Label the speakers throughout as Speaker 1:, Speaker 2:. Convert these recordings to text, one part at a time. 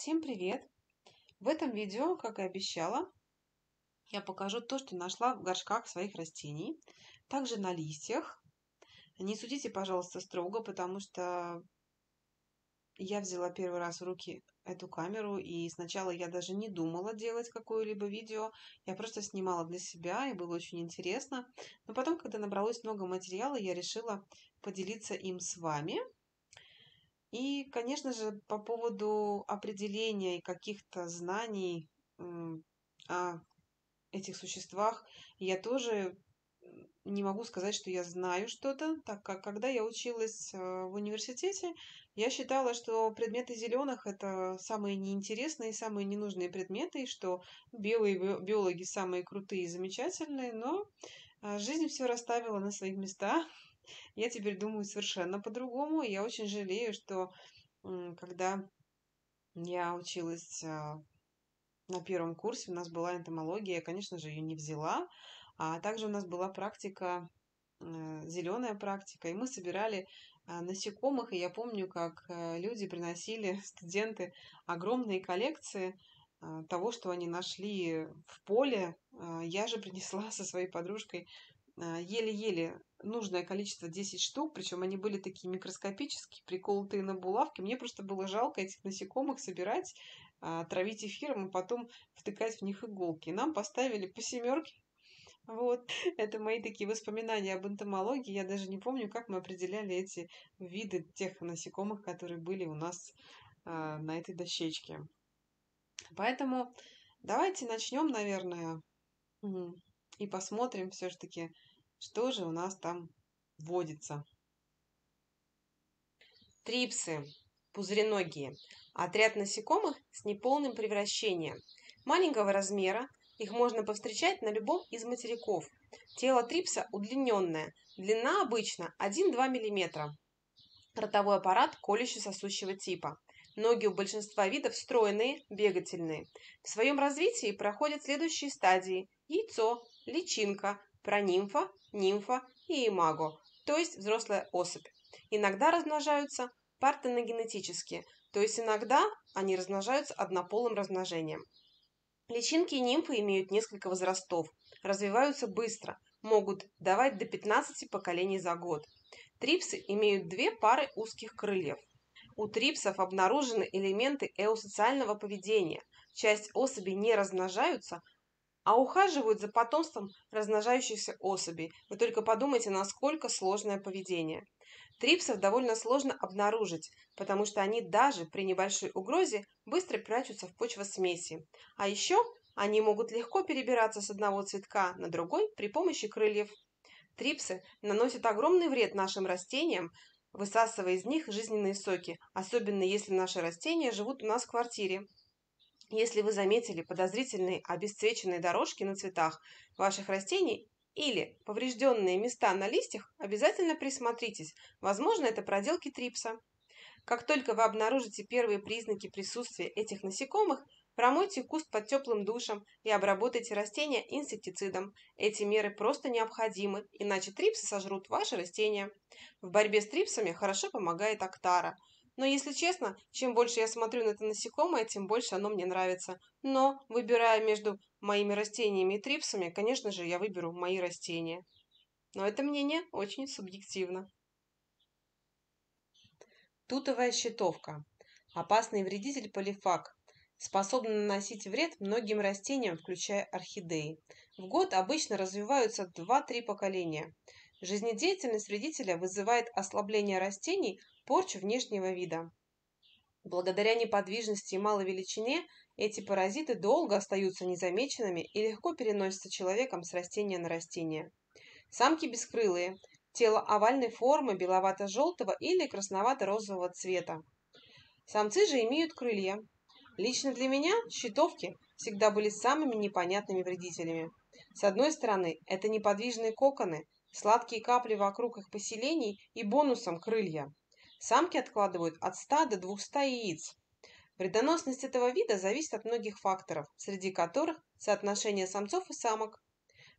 Speaker 1: Всем привет! В этом видео, как и обещала, я покажу то, что нашла в горшках своих растений, также на листьях. Не судите, пожалуйста, строго, потому что я взяла первый раз в руки эту камеру, и сначала я даже не думала делать какое-либо видео, я просто снимала для себя, и было очень интересно. Но потом, когда набралось много материала, я решила поделиться им с вами – и, конечно же, по поводу определения и каких-то знаний о этих существах, я тоже не могу сказать, что я знаю что-то, так как когда я училась э, в университете, я считала, что предметы зеленых это самые неинтересные, самые ненужные предметы, и что белые биологи самые крутые и замечательные, но э, жизнь все расставила на свои места, я теперь думаю совершенно по-другому. Я очень жалею, что когда я училась а, на первом курсе, у нас была энтомология, я, конечно же, ее не взяла. А также у нас была практика э, зеленая практика, и мы собирали а, насекомых, и я помню, как э, люди приносили, студенты, огромные коллекции а, того, что они нашли в поле. Я же принесла со своей подружкой а, еле-еле нужное количество 10 штук, причем они были такие микроскопические, приколотые на булавке. Мне просто было жалко этих насекомых собирать, а, травить эфиром и потом втыкать в них иголки. нам поставили по семерке. Вот, это мои такие воспоминания об энтомологии. Я даже не помню, как мы определяли эти виды тех насекомых, которые были у нас э, на этой дощечке. Поэтому давайте начнем, наверное, и посмотрим все-таки, что же у нас там водится? Трипсы, пузыреногие. Отряд насекомых с неполным превращением. Маленького размера, их можно повстречать на любом из материков. Тело трипса удлиненное, длина обычно 1-2 мм. Ротовой аппарат колюще-сосущего типа. Ноги у большинства видов стройные, бегательные. В своем развитии проходят следующие стадии – яйцо, личинка, про нимфа нимфа и имаго, то есть взрослая особь. Иногда размножаются партеногенетически, то есть иногда они размножаются однополым размножением. Личинки и нимфы имеют несколько возрастов, развиваются быстро, могут давать до 15 поколений за год. Трипсы имеют две пары узких крыльев. У трипсов обнаружены элементы эосоциального поведения. Часть особей не размножаются, а ухаживают за потомством размножающихся особей. Вы только подумайте, насколько сложное поведение. Трипсов довольно сложно обнаружить, потому что они даже при небольшой угрозе быстро прячутся в почвосмеси. А еще они могут легко перебираться с одного цветка на другой при помощи крыльев. Трипсы наносят огромный вред нашим растениям, высасывая из них жизненные соки, особенно если наши растения живут у нас в квартире. Если вы заметили подозрительные обесцвеченные дорожки на цветах ваших растений или поврежденные места на листьях, обязательно присмотритесь, возможно, это проделки трипса. Как только вы обнаружите первые признаки присутствия этих насекомых, промойте куст под теплым душем и обработайте растения инсектицидом. Эти меры просто необходимы, иначе трипсы сожрут ваши растения. В борьбе с трипсами хорошо помогает актара – но, если честно, чем больше я смотрю на это насекомое, тем больше оно мне нравится. Но, выбирая между моими растениями и трипсами, конечно же, я выберу мои растения. Но это мнение очень субъективно. Тутовая щитовка. Опасный вредитель полифак. Способна наносить вред многим растениям, включая орхидеи. В год обычно развиваются 2-3 поколения. Жизнедеятельность вредителя вызывает ослабление растений, порчу внешнего вида. Благодаря неподвижности и малой величине эти паразиты долго остаются незамеченными и легко переносятся человеком с растения на растение. Самки бескрылые, тело овальной формы беловато-желтого или красновато-розового цвета. Самцы же имеют крылья. Лично для меня щитовки всегда были самыми непонятными вредителями. С одной стороны, это неподвижные коконы, сладкие капли вокруг их поселений и бонусом крылья. Самки откладывают от 100 до 200 яиц. Вредоносность этого вида зависит от многих факторов, среди которых соотношение самцов и самок.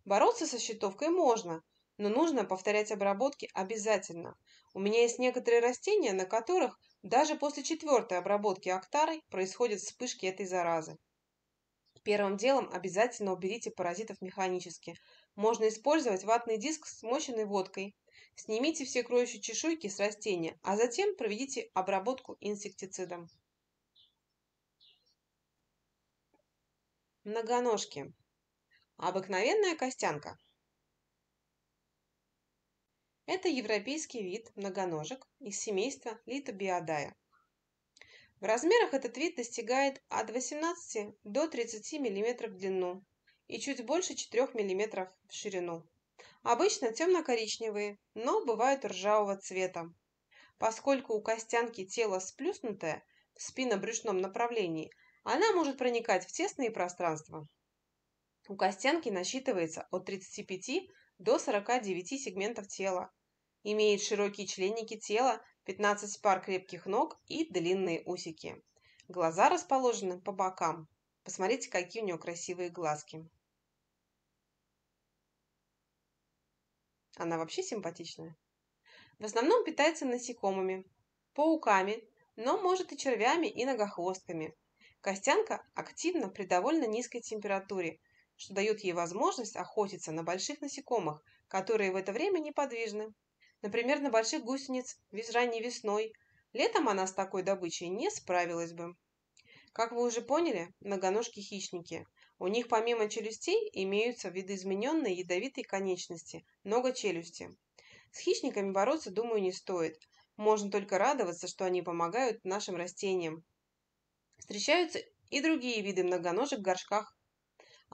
Speaker 1: Бороться со щитовкой можно, но нужно повторять обработки обязательно. У меня есть некоторые растения, на которых даже после четвертой обработки актарой происходят вспышки этой заразы. Первым делом обязательно уберите паразитов механически. Можно использовать ватный диск, смоченный водкой. Снимите все кроющие чешуйки с растения, а затем проведите обработку инсектицидом. Многоножки. Обыкновенная костянка. Это европейский вид многоножек из семейства Литобиодая. В размерах этот вид достигает от 18 до 30 мм в длину и чуть больше 4 мм в ширину. Обычно темно-коричневые, но бывают ржавого цвета. Поскольку у костянки тело сплюснутое в брюшном направлении, она может проникать в тесные пространства. У костянки насчитывается от 35 до 49 сегментов тела. Имеет широкие членики тела, 15 пар крепких ног и длинные усики. Глаза расположены по бокам. Посмотрите, какие у нее красивые глазки. Она вообще симпатичная. В основном питается насекомыми, пауками, но может и червями и ногохвостками. Костянка активна при довольно низкой температуре, что дает ей возможность охотиться на больших насекомых, которые в это время неподвижны. Например, на больших гусениц ранней весной. Летом она с такой добычей не справилась бы. Как вы уже поняли, многоножки-хищники – у них помимо челюстей имеются видоизмененные ядовитые конечности, много челюсти. С хищниками бороться, думаю, не стоит. Можно только радоваться, что они помогают нашим растениям. Встречаются и другие виды многоножек в горшках.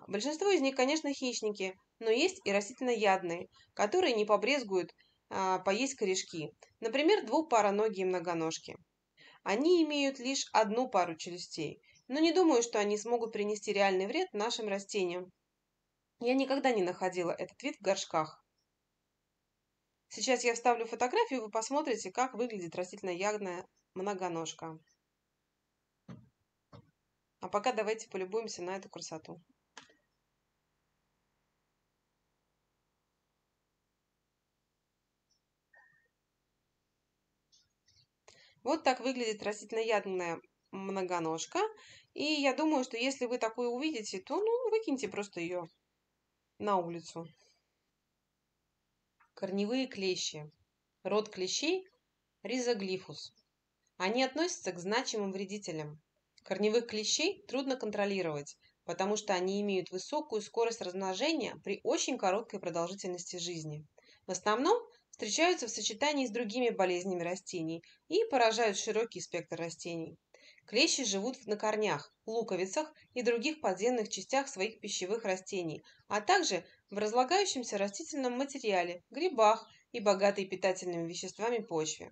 Speaker 1: Большинство из них, конечно, хищники, но есть и растительноядные, которые не побрезгуют а, поесть корешки, например, двупароногие многоножки. Они имеют лишь одну пару челюстей, но не думаю, что они смогут принести реальный вред нашим растениям. Я никогда не находила этот вид в горшках. Сейчас я вставлю фотографию, и вы посмотрите, как выглядит растительноядная многоножка. А пока давайте полюбуемся на эту красоту. Вот так выглядит растительноядная многоножка. И я думаю, что если вы такую увидите, то ну, выкиньте просто ее на улицу. Корневые клещи. Род клещей – ризоглифус. Они относятся к значимым вредителям. Корневых клещей трудно контролировать, потому что они имеют высокую скорость размножения при очень короткой продолжительности жизни. В основном встречаются в сочетании с другими болезнями растений и поражают широкий спектр растений. Клещи живут на корнях, луковицах и других подземных частях своих пищевых растений, а также в разлагающемся растительном материале, грибах и богатой питательными веществами почве.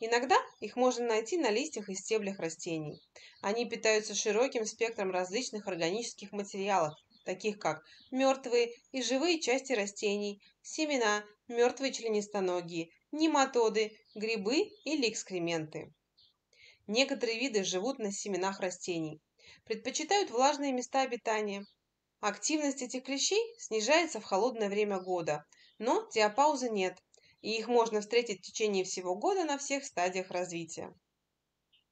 Speaker 1: Иногда их можно найти на листьях и стеблях растений. Они питаются широким спектром различных органических материалов, таких как мертвые и живые части растений, семена, мертвые членистоногие, нематоды, грибы или экскременты. Некоторые виды живут на семенах растений. Предпочитают влажные места обитания. Активность этих клещей снижается в холодное время года, но диапаузы нет, и их можно встретить в течение всего года на всех стадиях развития.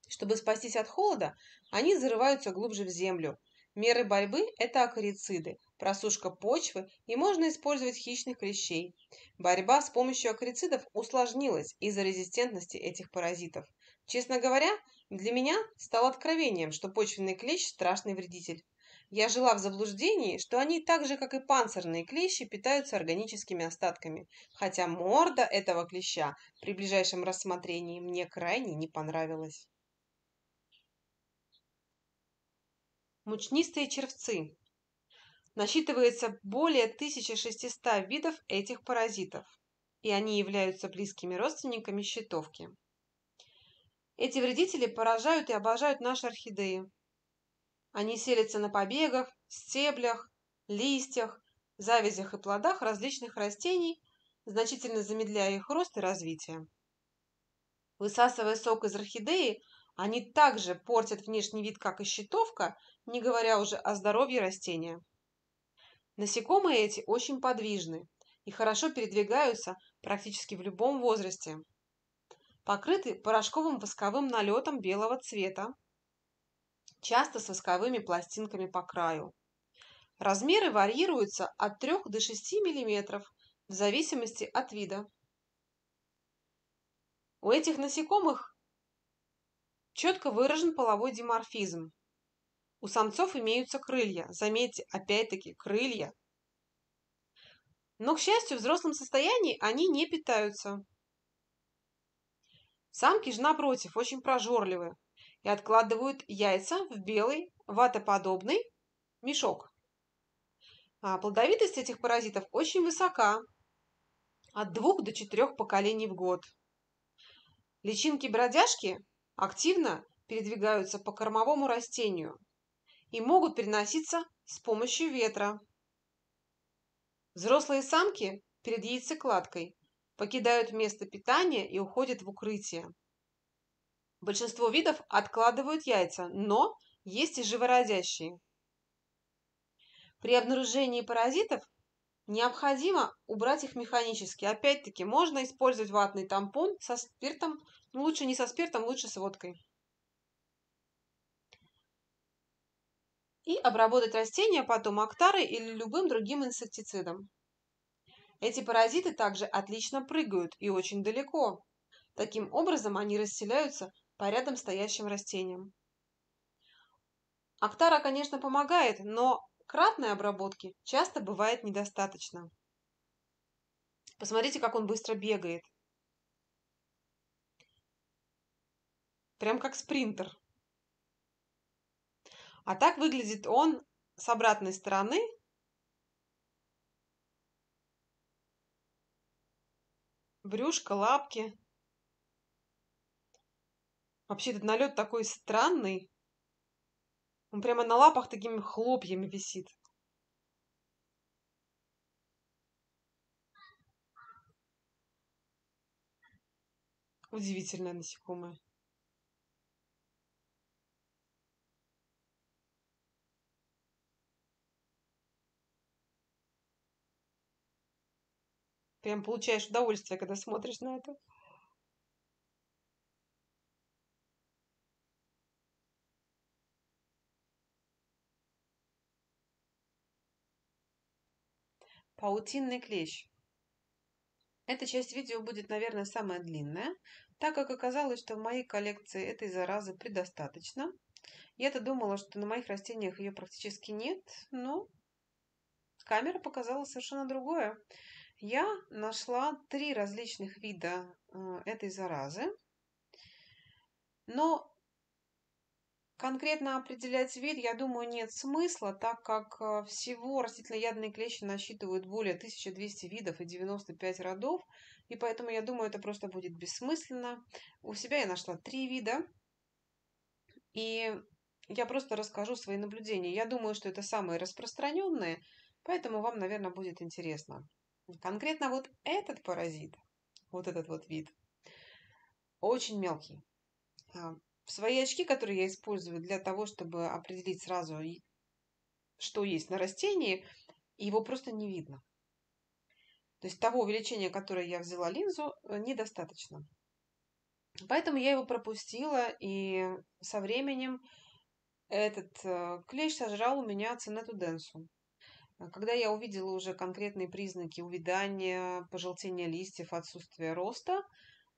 Speaker 1: Чтобы спастись от холода, они зарываются глубже в землю. Меры борьбы – это акарициды, просушка почвы и можно использовать хищных клещей. Борьба с помощью акарицидов усложнилась из-за резистентности этих паразитов. Честно говоря, для меня стало откровением, что почвенный клещ – страшный вредитель. Я жила в заблуждении, что они так же, как и панцирные клещи, питаются органическими остатками, хотя морда этого клеща при ближайшем рассмотрении мне крайне не понравилась. Мучнистые червцы. Насчитывается более 1600 видов этих паразитов, и они являются близкими родственниками щитовки. Эти вредители поражают и обожают наши орхидеи. Они селятся на побегах, стеблях, листьях, завязях и плодах различных растений, значительно замедляя их рост и развитие. Высасывая сок из орхидеи, они также портят внешний вид, как и щитовка, не говоря уже о здоровье растения. Насекомые эти очень подвижны и хорошо передвигаются практически в любом возрасте покрыты порошковым восковым налетом белого цвета, часто с восковыми пластинками по краю. Размеры варьируются от 3 до 6 мм в зависимости от вида. У этих насекомых четко выражен половой диморфизм. У самцов имеются крылья. Заметьте, опять-таки, крылья. Но, к счастью, в взрослом состоянии они не питаются. Самки же, напротив, очень прожорливые и откладывают яйца в белый ватоподобный мешок. А плодовитость этих паразитов очень высока, от двух до четырех поколений в год. Личинки-бродяжки активно передвигаются по кормовому растению и могут переноситься с помощью ветра. Взрослые самки перед яйцекладкой покидают место питания и уходят в укрытие. Большинство видов откладывают яйца, но есть и живородящие. При обнаружении паразитов необходимо убрать их механически. Опять-таки, можно использовать ватный тампон со спиртом, ну, лучше не со спиртом, лучше с водкой. И обработать растения потом актарой или любым другим инсектицидом. Эти паразиты также отлично прыгают и очень далеко. Таким образом они расселяются по рядом стоящим растениям. Актара, конечно, помогает, но кратной обработки часто бывает недостаточно. Посмотрите, как он быстро бегает. Прям как спринтер. А так выглядит он с обратной стороны брюшко, лапки. Вообще этот налет такой странный. Он прямо на лапах такими хлопьями висит. Удивительное насекомое. Прям получаешь удовольствие, когда смотришь на это. Паутинный клещ. Эта часть видео будет, наверное, самая длинная, так как оказалось, что в моей коллекции этой заразы предостаточно. Я-то думала, что на моих растениях ее практически нет, но камера показала совершенно другое я нашла три различных вида э, этой заразы, но конкретно определять вид, я думаю, нет смысла, так как э, всего растительноядные клещи насчитывают более 1200 видов и 95 родов, и поэтому я думаю, это просто будет бессмысленно. У себя я нашла три вида, и я просто расскажу свои наблюдения. Я думаю, что это самые распространенные, поэтому вам, наверное, будет интересно. Конкретно вот этот паразит, вот этот вот вид, очень мелкий. В а, свои очки, которые я использую для того, чтобы определить сразу, что есть на растении, его просто не видно. То есть того увеличения, которое я взяла линзу, э, недостаточно. Поэтому я его пропустила, и со временем этот э, клещ сожрал у меня цинету денсу. А когда я увидела уже конкретные признаки увядания, пожелтения листьев, отсутствия роста,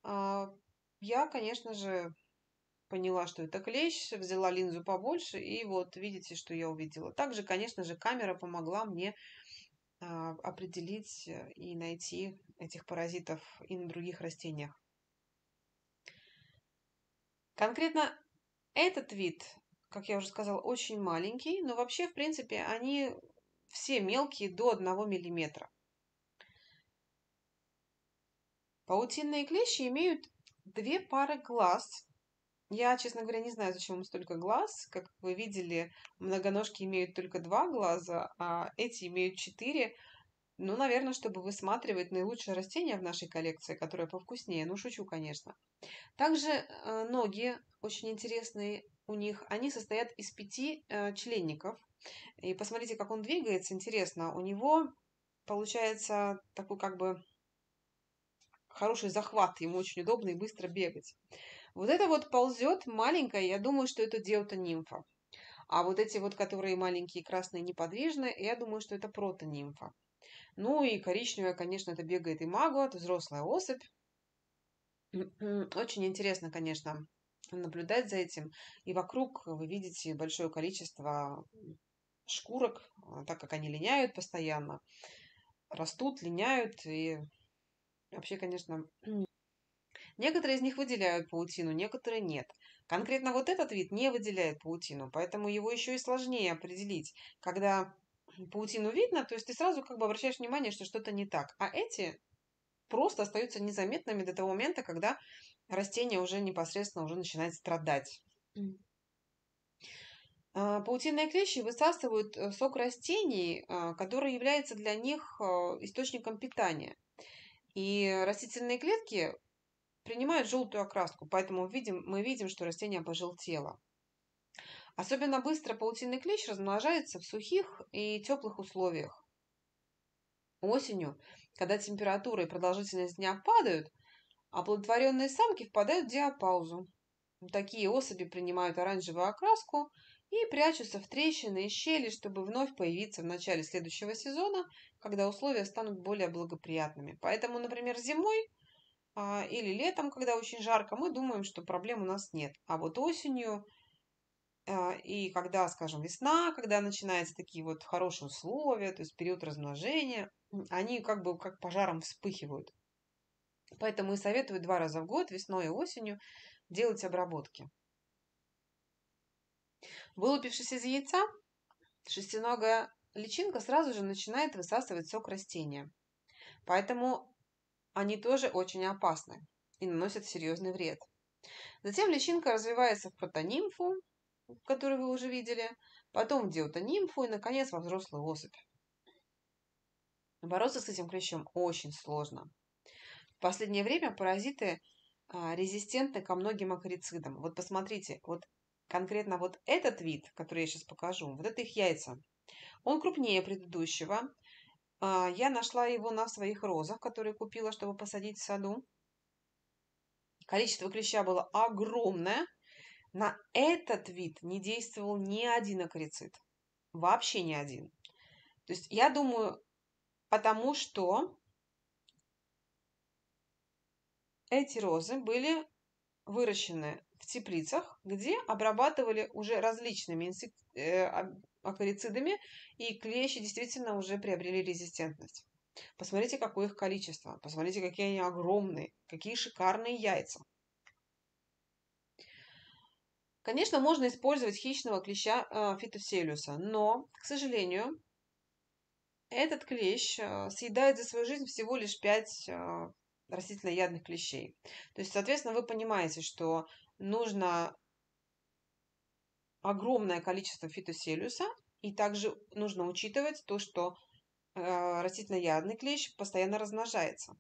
Speaker 1: а, я, конечно же, поняла, что это клещ, взяла линзу побольше, и вот видите, что я увидела. Также, конечно же, камера помогла мне а, определить и найти этих паразитов и на других растениях. Конкретно этот вид, как я уже сказала, очень маленький, но вообще, в принципе, они все мелкие до 1 мм. Паутинные клещи имеют две пары глаз. Я, честно говоря, не знаю, зачем им столько глаз. Как вы видели, многоножки имеют только два глаза, а эти имеют четыре. Ну, наверное, чтобы высматривать наилучшее растения в нашей коллекции, которые повкуснее. Ну, шучу, конечно. Также э, ноги очень интересные у них. Они состоят из пяти э, членников – и посмотрите, как он двигается. Интересно, у него получается такой как бы хороший захват, ему очень удобно и быстро бегать. Вот это вот ползет маленькая, я думаю, что это нимфа, А вот эти вот, которые маленькие, красные, неподвижные, я думаю, что это протонимфа. Ну и коричневая, конечно, это бегает и магуа, это взрослая особь. Очень интересно, конечно, наблюдать за этим. И вокруг вы видите большое количество шкурок, а, так как они линяют постоянно, растут, линяют и вообще, конечно, некоторые из них выделяют паутину, некоторые нет. Конкретно вот этот вид не выделяет паутину, поэтому его еще и сложнее определить, когда паутину видно, то есть ты сразу как бы обращаешь внимание, что что-то не так. А эти просто остаются незаметными до того момента, когда растение уже непосредственно уже начинает страдать. А, паутинные клещи высасывают э, сок растений, а, который является для них э, источником питания. И растительные клетки принимают желтую окраску, поэтому видим, мы видим, что растение пожелтело. Особенно быстро паутинный клещ размножается в сухих и теплых условиях. Осенью, когда температура и продолжительность дня падают, оплодотворенные самки впадают в диапаузу. Такие особи принимают оранжевую окраску – и прячутся в трещины и щели, чтобы вновь появиться в начале следующего сезона, когда условия станут более благоприятными. Поэтому, например, зимой а, или летом, когда очень жарко, мы думаем, что проблем у нас нет. А вот осенью а, и когда, скажем, весна, когда начинаются такие вот хорошие условия, то есть период размножения, они как бы как пожаром вспыхивают. Поэтому и советую два раза в год, весной и осенью, делать обработки. Вылупившись из яйца, шестиногая личинка сразу же начинает высасывать сок растения. Поэтому они тоже очень опасны и наносят серьезный вред. Затем личинка развивается в протонимфу, которую вы уже видели, потом в диотонимфу и, наконец, во взрослую особь. Бороться с этим клещом очень сложно. В последнее время паразиты а, резистентны ко многим акарицидам. Вот посмотрите, вот конкретно вот этот вид, который я сейчас покажу, вот это их яйца, он крупнее предыдущего. А, я нашла его на своих розах, которые купила, чтобы посадить в саду. Количество клеща было огромное. На этот вид не действовал ни один акарицид. Вообще ни один. То есть я думаю, потому что эти розы были выращены в теплицах, где обрабатывали уже различными инсек... Э, акарицидами, и клещи действительно уже приобрели резистентность. Посмотрите, какое их количество, посмотрите, какие они огромные, какие шикарные яйца. Конечно, можно использовать хищного клеща э, фитоселиуса, но, к сожалению, этот клещ э, съедает за свою жизнь всего лишь 5 э, растительноядных клещей. То есть, соответственно, вы понимаете, что нужно огромное количество фитоселюса, и также нужно учитывать то, что э, растительноядный клещ постоянно размножается.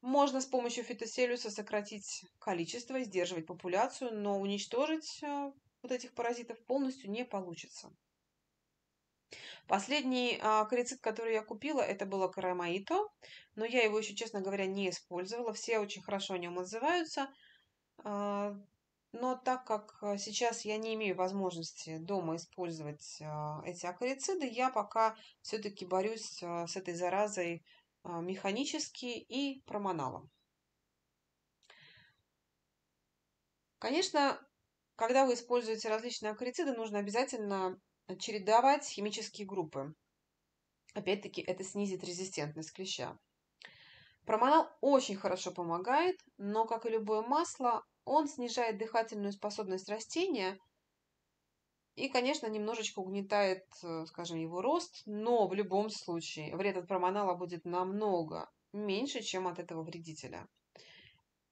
Speaker 1: Можно с помощью фитоселюса сократить количество и сдерживать популяцию, но уничтожить э, вот этих паразитов полностью не получится. Последний а, который я купила, это было карамаито, но я его еще, честно говоря, не использовала. Все очень хорошо о нем отзываются – а, но так как э, сейчас я не имею возможности дома использовать а, эти акарициды, я пока все-таки борюсь а, с этой заразой механически и промоналом. Конечно, когда вы используете различные акарициды, нужно обязательно чередовать химические группы. Опять-таки, это снизит резистентность клеща. Промонал очень хорошо помогает, но, как и любое масло, он снижает дыхательную способность растения и, конечно, немножечко угнетает, э, скажем, его рост, но в любом случае вред от промонала будет намного меньше, чем от этого вредителя.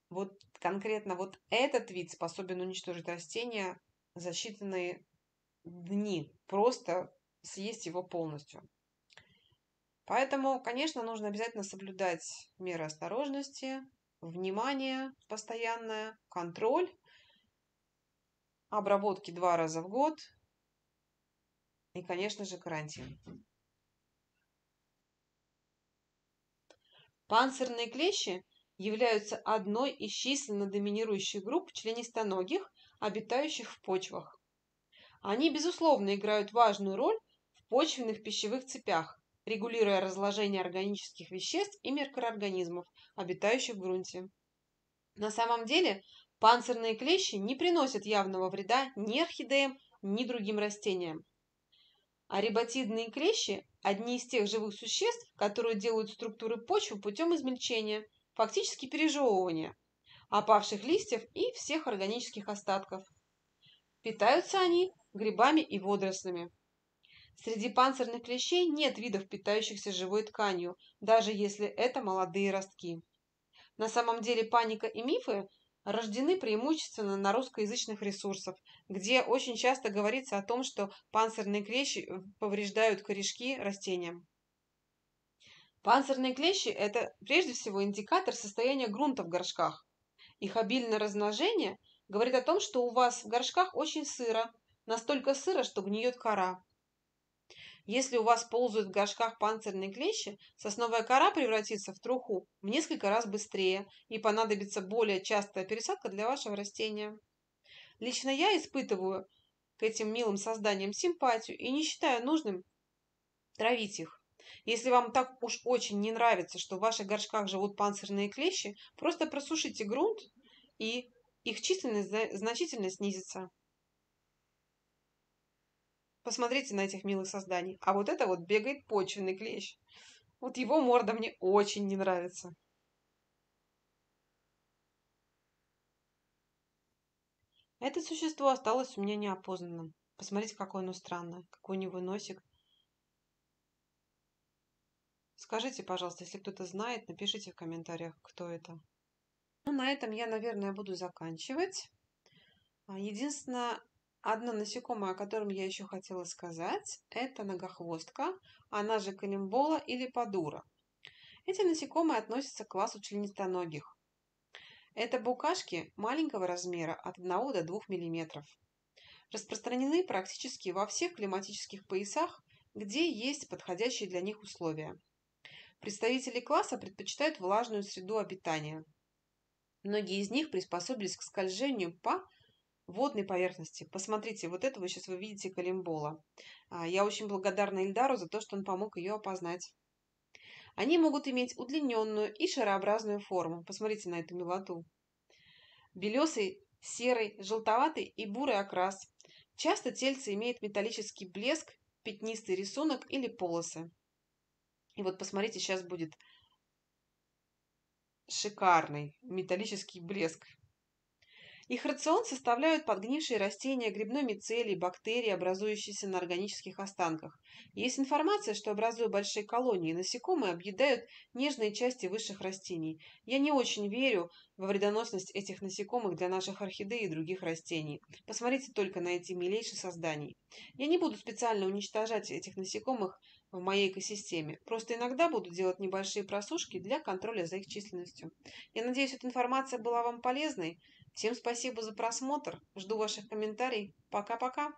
Speaker 1: Вот конкретно вот этот вид способен уничтожить растение за считанные дни, просто съесть его полностью. Поэтому, конечно, нужно обязательно соблюдать меры осторожности, внимание постоянное, контроль, обработки два раза в год и, конечно же, карантин. Панцирные клещи являются одной из численно доминирующих групп членистоногих, обитающих в почвах. Они, безусловно, играют важную роль в почвенных пищевых цепях, регулируя разложение органических веществ и микроорганизмов, обитающих в грунте. На самом деле панцирные клещи не приносят явного вреда ни орхидеям, ни другим растениям. А клещи – одни из тех живых существ, которые делают структуры почвы путем измельчения, фактически пережевывания, опавших листьев и всех органических остатков. Питаются они грибами и водорослями. Среди панцирных клещей нет видов, питающихся живой тканью, даже если это молодые ростки. На самом деле паника и мифы рождены преимущественно на русскоязычных ресурсах, где очень часто говорится о том, что панцирные клещи э, повреждают корешки растениям. Панцирные клещи – это прежде всего индикатор состояния грунта в горшках. Их обильное размножение говорит о том, что у вас в горшках очень сыро, настолько сыро, что гниет кора. Если у вас ползают в горшках панцирные клещи, сосновая кора превратится в труху в несколько раз быстрее и понадобится более частая пересадка для вашего растения. Лично я испытываю к этим милым созданиям симпатию и не считаю нужным травить их. Если вам так уж очень не нравится, что в ваших горшках живут панцирные клещи, просто просушите грунт, и их численность значительно снизится. Посмотрите на этих милых созданий. А вот это вот бегает почвенный клещ. Вот его морда мне очень не нравится. Это существо осталось у меня неопознанным. Посмотрите, какое оно странное, какой у него носик. Скажите, пожалуйста, если кто-то знает, напишите в комментариях, кто это. Ну, на этом я, наверное, буду заканчивать. А, единственное, Одно насекомое, о котором я еще хотела сказать, это ногохвостка, она же калимбола или подура. Эти насекомые относятся к классу членистоногих. Это букашки маленького размера от 1 до 2 мм. Распространены практически во всех климатических поясах, где есть подходящие для них условия. Представители класса предпочитают влажную среду обитания. Многие из них приспособились к скольжению по водной поверхности. Посмотрите, вот это вы сейчас вы видите Калимбола. А, я очень благодарна Ильдару за то, что он помог ее опознать. Они могут иметь удлиненную и шарообразную форму. Посмотрите на эту милоту. Белесый, серый, желтоватый и бурый окрас. Часто тельце имеет металлический блеск, пятнистый рисунок или полосы. И вот посмотрите, сейчас будет шикарный металлический блеск. Их рацион составляют подгнившие растения, грибной мицелий, бактерии, образующиеся на органических останках. Есть информация, что, образуя большие колонии, насекомые объедают нежные части высших растений. Я не очень верю во вредоносность этих насекомых для наших орхидей и других растений. Посмотрите только на эти милейшие создания. Я не буду специально уничтожать этих насекомых в моей экосистеме, просто иногда буду делать небольшие просушки для контроля за их численностью. Я надеюсь, эта информация была вам полезной. Всем спасибо за просмотр. Жду ваших комментариев. Пока-пока.